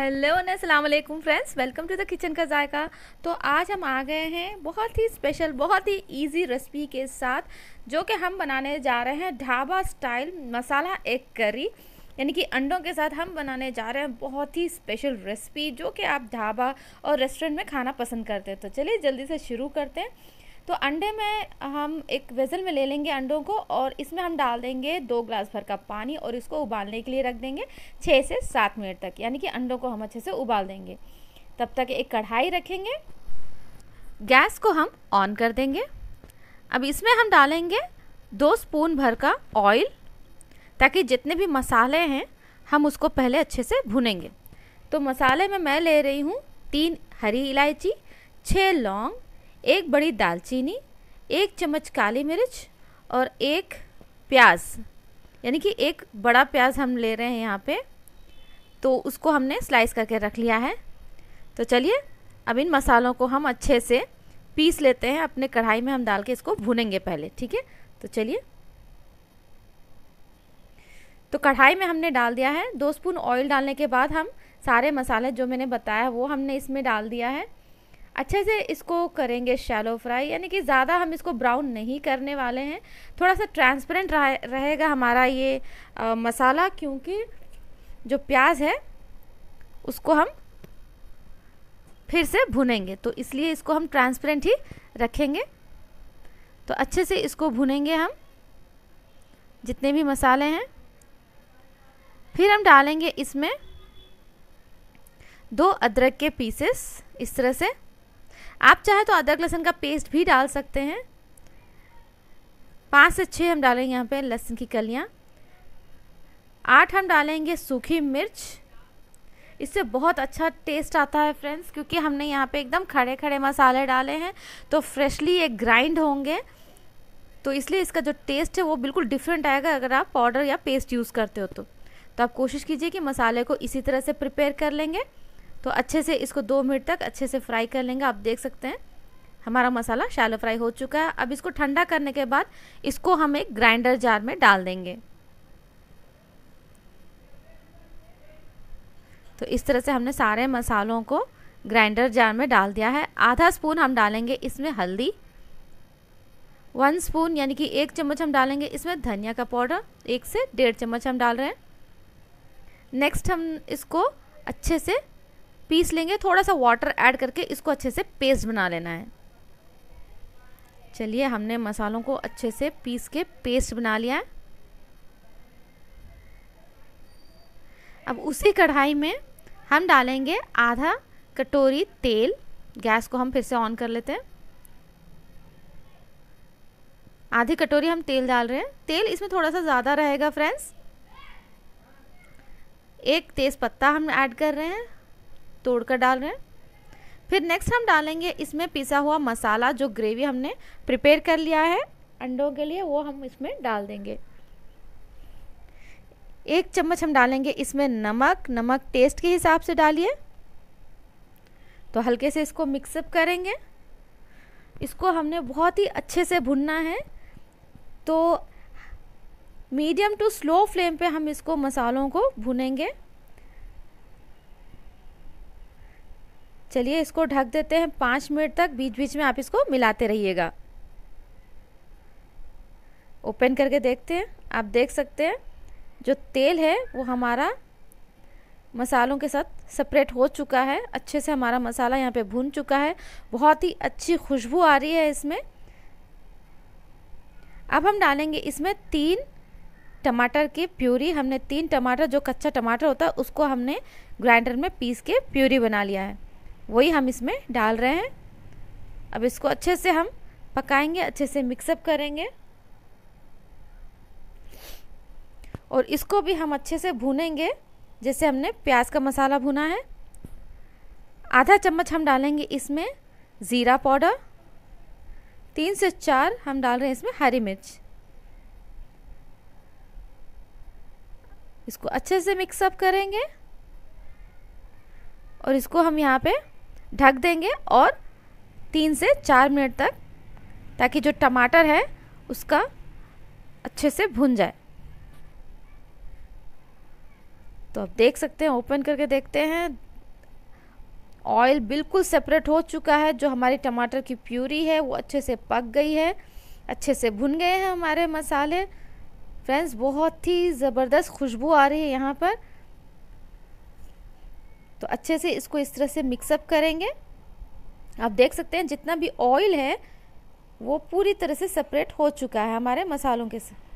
hello अस्सलाम वालेकुम friends welcome to the kitchen का जायका तो आज हम आ गए हैं बहुत ही स्पेशल बहुत ही इजी रेसिपी के साथ जो कि हम बनाने जा रहे हैं ढाबा स्टाइल मसाला एग करी यानी कि अंडों के साथ हम बनाने जा रहे हैं बहुत ही स्पेशल रेसिपी जो कि आप ढाबा और रेस्टोरेंट में खाना पसंद करते हैं तो चलिए जल्दी से शुरू करते हैं तो अंडे में हम एक वेज़ल में ले लेंगे अंडों को और इसमें हम डाल देंगे दो ग्लास भर का पानी और इसको उबालने के लिए रख देंगे छः से सात मिनट तक यानी कि अंडों को हम अच्छे से उबाल देंगे तब तक एक कढ़ाई रखेंगे गैस को हम ऑन कर देंगे अब इसमें हम डालेंगे दो स्पून भर का ऑयल ताकि जितने भी मसाले हैं हम उसको पहले अच्छे से भुनेंगे तो मसाले में मैं ले रही हूँ तीन हरी इलायची छः लौंग एक बड़ी दालचीनी एक चम्मच काली मिर्च और एक प्याज यानी कि एक बड़ा प्याज हम ले रहे हैं यहाँ पे तो उसको हमने स्लाइस करके रख लिया है तो चलिए अब इन मसालों को हम अच्छे से पीस लेते हैं अपने कढ़ाई में हम डाल के इसको भुनेंगे पहले ठीक है तो चलिए तो कढ़ाई में हमने डाल दिया है दो स्पून ऑयल डालने के बाद हम सारे मसाले जो मैंने बताया वो हमने इसमें डाल दिया है अच्छे से इसको करेंगे शैलो फ्राई यानी कि ज़्यादा हम इसको ब्राउन नहीं करने वाले हैं थोड़ा सा ट्रांसपेरेंट रहेगा हमारा ये आ, मसाला क्योंकि जो प्याज है उसको हम फिर से भुनेंगे तो इसलिए इसको हम ट्रांसपेरेंट ही रखेंगे तो अच्छे से इसको भुनेंगे हम जितने भी मसाले हैं फिर हम डालेंगे इसमें दो अदरक के पीसेस इस तरह से आप चाहे तो अदरक लहसुन का पेस्ट भी डाल सकते हैं पाँच से छः हम डालेंगे यहाँ पे लहसुन की कलियाँ आठ हम डालेंगे सूखी मिर्च इससे बहुत अच्छा टेस्ट आता है फ्रेंड्स क्योंकि हमने यहाँ पे एकदम खड़े खड़े मसाले डाले हैं तो फ्रेशली ये ग्राइंड होंगे तो इसलिए इसका जो टेस्ट है वो बिल्कुल डिफरेंट आएगा अगर आप पाउडर या पेस्ट यूज़ करते हो तो तो आप कोशिश कीजिए कि मसाले को इसी तरह से प्रिपेयर कर लेंगे तो अच्छे से इसको दो मिनट तक अच्छे से फ्राई कर लेंगे आप देख सकते हैं हमारा मसाला शैलो फ्राई हो चुका है अब इसको ठंडा करने के बाद इसको हम एक ग्राइंडर जार में डाल देंगे तो इस तरह से हमने सारे मसालों को ग्राइंडर जार में डाल दिया है आधा स्पून हम डालेंगे इसमें हल्दी वन स्पून यानी कि एक चम्मच हम डालेंगे इसमें धनिया का पाउडर एक से डेढ़ चम्मच हम डाल रहे हैं नेक्स्ट हम इसको अच्छे से पीस लेंगे थोड़ा सा वाटर ऐड करके इसको अच्छे से पेस्ट बना लेना है चलिए हमने मसालों को अच्छे से पीस के पेस्ट बना लिया है अब उसी कढ़ाई में हम डालेंगे आधा कटोरी तेल गैस को हम फिर से ऑन कर लेते हैं आधी कटोरी हम तेल डाल रहे हैं तेल इसमें थोड़ा सा ज़्यादा रहेगा फ्रेंड्स एक तेज़ पत्ता हम ऐड कर रहे हैं तोड़ कर डाल रहे हैं फिर नेक्स्ट हम डालेंगे इसमें पिसा हुआ मसाला जो ग्रेवी हमने प्रिपेयर कर लिया है अंडों के लिए वो हम इसमें डाल देंगे एक चम्मच हम डालेंगे इसमें नमक नमक टेस्ट के हिसाब से डालिए तो हल्के से इसको मिक्सअप करेंगे इसको हमने बहुत ही अच्छे से भुनना है तो मीडियम टू स्लो फ्लेम पे हम इसको मसालों को भुनेंगे चलिए इसको ढक देते हैं पाँच मिनट तक बीच बीच में आप इसको मिलाते रहिएगा ओपन करके देखते हैं आप देख सकते हैं जो तेल है वो हमारा मसालों के साथ सेपरेट हो चुका है अच्छे से हमारा मसाला यहाँ पे भून चुका है बहुत ही अच्छी खुशबू आ रही है इसमें अब हम डालेंगे इसमें तीन टमाटर की प्यूरी हमने तीन टमाटर जो कच्चा टमाटर होता है उसको हमने ग्राइंडर में पीस के प्यूरी बना लिया है वही हम इसमें डाल रहे हैं अब इसको अच्छे से हम पकाएंगे अच्छे से मिक्सअप करेंगे और इसको भी हम अच्छे से भूनेंगे जैसे हमने प्याज का मसाला भुना है आधा चम्मच हम डालेंगे इसमें ज़ीरा पाउडर तीन से चार हम डाल रहे हैं इसमें हरी मिर्च इसको अच्छे से मिक्सअप करेंगे और इसको हम यहाँ पे ढक देंगे और तीन से चार मिनट तक ताकि जो टमाटर है उसका अच्छे से भुन जाए तो अब देख सकते हैं ओपन करके देखते हैं ऑयल बिल्कुल सेपरेट हो चुका है जो हमारी टमाटर की प्यूरी है वो अच्छे से पक गई है अच्छे से भुन गए हैं हमारे मसाले फ्रेंड्स बहुत ही ज़बरदस्त खुशबू आ रही है यहाँ पर तो अच्छे से इसको इस तरह से मिक्सअप करेंगे आप देख सकते हैं जितना भी ऑयल है वो पूरी तरह से सेपरेट हो चुका है हमारे मसालों के साथ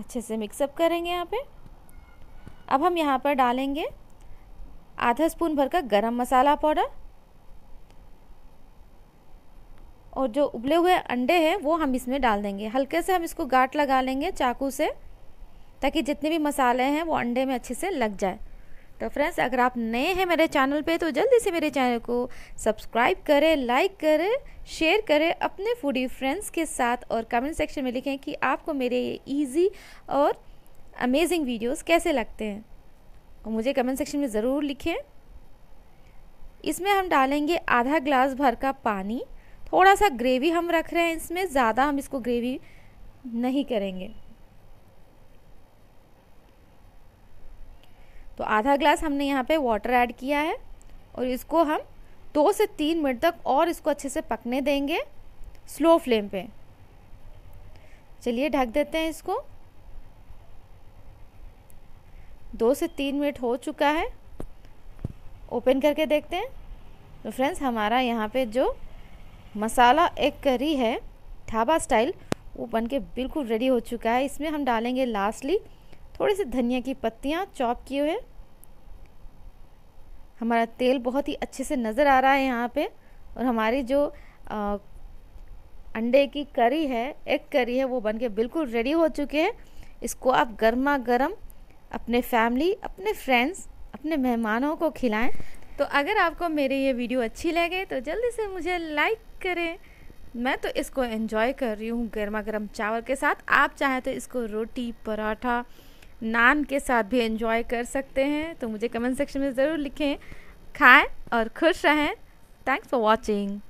अच्छे से मिक्सअप करेंगे यहाँ पे अब हम यहाँ पर डालेंगे आधा स्पून भर का गरम मसाला पाउडर और जो उबले हुए अंडे हैं वो हम इसमें डाल देंगे हल्के से हम इसको गाट लगा लेंगे चाकू से ताकि जितने भी मसाले हैं वो अंडे में अच्छे से लग जाए तो फ्रेंड्स अगर आप नए हैं मेरे चैनल पे तो जल्दी से मेरे चैनल को सब्सक्राइब करें लाइक करें शेयर करें अपने फूडी फ्रेंड्स के साथ और कमेंट सेक्शन में लिखें कि आपको मेरे ये ईजी और अमेजिंग वीडियोस कैसे लगते हैं और मुझे कमेंट सेक्शन में ज़रूर लिखें इसमें हम डालेंगे आधा ग्लास भर का पानी थोड़ा सा ग्रेवी हम रख रहे हैं इसमें ज़्यादा हम इसको ग्रेवी नहीं करेंगे तो आधा ग्लास हमने यहाँ पे वाटर ऐड किया है और इसको हम दो से तीन मिनट तक और इसको अच्छे से पकने देंगे स्लो फ्लेम पे चलिए ढक देते हैं इसको दो से तीन मिनट हो चुका है ओपन करके देखते हैं तो फ्रेंड्स हमारा यहाँ पे जो मसाला एक करी है ढाबा स्टाइल वो बन के बिल्कुल रेडी हो चुका है इसमें हम डालेंगे लास्टली थोड़ी सी धनिया की पत्तियाँ चॉप किए हुए हमारा तेल बहुत ही अच्छे से नज़र आ रहा है यहाँ पे और हमारी जो आ, अंडे की करी है एग करी है वो बन के बिल्कुल रेडी हो चुके हैं इसको आप गर्मा गर्म अपने फैमिली अपने फ्रेंड्स अपने मेहमानों को खिलाएं तो अगर आपको मेरे ये वीडियो अच्छी लगे तो जल्दी से मुझे लाइक करें मैं तो इसको एंजॉय कर रही हूँ गर्मा गर्म चावल के साथ आप चाहें तो इसको रोटी पराठा नान के साथ भी एंजॉय कर सकते हैं तो मुझे कमेंट सेक्शन में ज़रूर लिखें खाएं और खुश रहें थैंक्स फॉर वॉचिंग